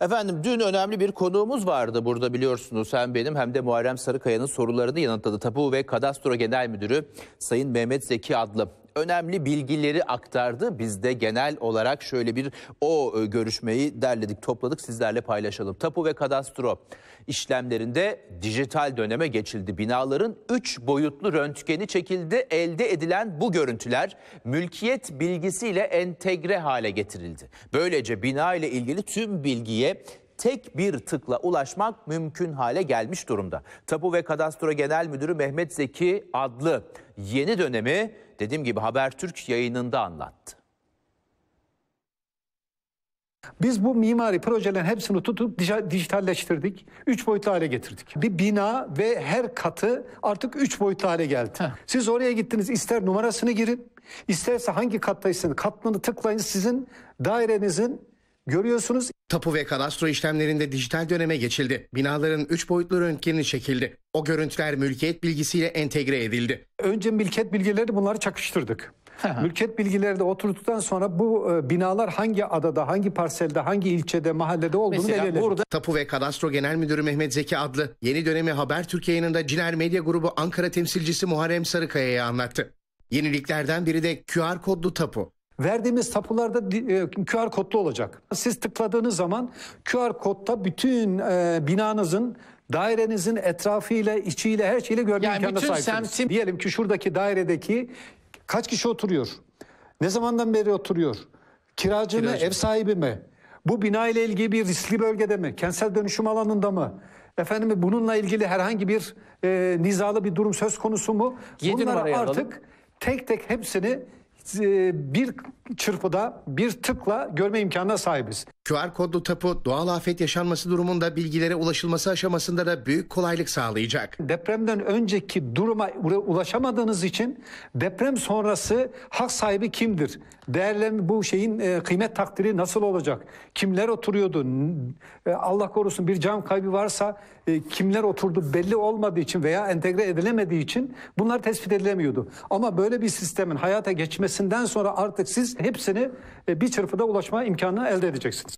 Efendim dün önemli bir konuğumuz vardı burada biliyorsunuz. Hem benim hem de Muharrem Sarıkaya'nın sorularını yanıtladı. Tapu ve Kadastro Genel Müdürü Sayın Mehmet Zeki adlı önemli bilgileri aktardı. Biz de genel olarak şöyle bir o e, görüşmeyi derledik, topladık, sizlerle paylaşalım. Tapu ve kadastro işlemlerinde dijital döneme geçildi. Binaların 3 boyutlu röntgeni çekildi. Elde edilen bu görüntüler mülkiyet bilgisiyle entegre hale getirildi. Böylece bina ile ilgili tüm bilgiye tek bir tıkla ulaşmak mümkün hale gelmiş durumda. Tapu ve Kadastro Genel Müdürü Mehmet Zeki adlı yeni dönemi dediğim gibi Habertürk yayınında anlattı. Biz bu mimari projelerin hepsini tutup dijitalleştirdik. Üç boyutlu hale getirdik. Bir bina ve her katı artık üç boyutlu hale geldi. Heh. Siz oraya gittiniz ister numarasını girin, isterse hangi kattaysanız katlını tıklayın sizin dairenizin Görüyorsunuz Tapu ve kadastro işlemlerinde dijital döneme geçildi. Binaların 3 boyutlu röntgeni çekildi. O görüntüler mülkiyet bilgisiyle entegre edildi. Önce mülkiyet bilgileri bunları çakıştırdık. mülkiyet bilgileri de oturduktan sonra bu e, binalar hangi adada, hangi parselde, hangi ilçede, mahallede olduğunu Mesela belirledik. burada Tapu ve Kadastro Genel Müdürü Mehmet Zeki adlı yeni dönemi Haber Türkiye yayınında Ciner Medya Grubu Ankara temsilcisi Muharrem Sarıkaya'ya anlattı. Yeniliklerden biri de QR kodlu tapu. Verdiğimiz tapularda e, QR kodlu olacak. Siz tıkladığınız zaman QR kodta bütün e, binanızın dairenizin etrafıyla, içiyle, her şeyle görme yani imkanına sahipsiniz. Semtim... Diyelim ki şuradaki dairedeki kaç kişi oturuyor? Ne zamandan beri oturuyor? Kiracı, Kiracı mı, ev sahibi mi? Bu bina ile ilgili bir riskli bölgede mi? Kentsel dönüşüm alanında mı? Efendim bununla ilgili herhangi bir e, nizalı bir durum söz konusu mu? Bunlara artık alalım. tek tek hepsini e, bir çırpıda bir tıkla görme imkanına sahibiz. QR kodlu tapu doğal afet yaşanması durumunda bilgilere ulaşılması aşamasında da büyük kolaylık sağlayacak. Depremden önceki duruma ulaşamadığınız için deprem sonrası hak sahibi kimdir? Değerlen bu şeyin e, kıymet takdiri nasıl olacak? Kimler oturuyordu? E, Allah korusun bir can kaybı varsa e, kimler oturdu belli olmadığı için veya entegre edilemediği için bunlar tespit edilemiyordu. Ama böyle bir sistemin hayata geçmesinden sonra artık siz hepsini e, bir çırpıda ulaşma imkanını elde edeceksiniz.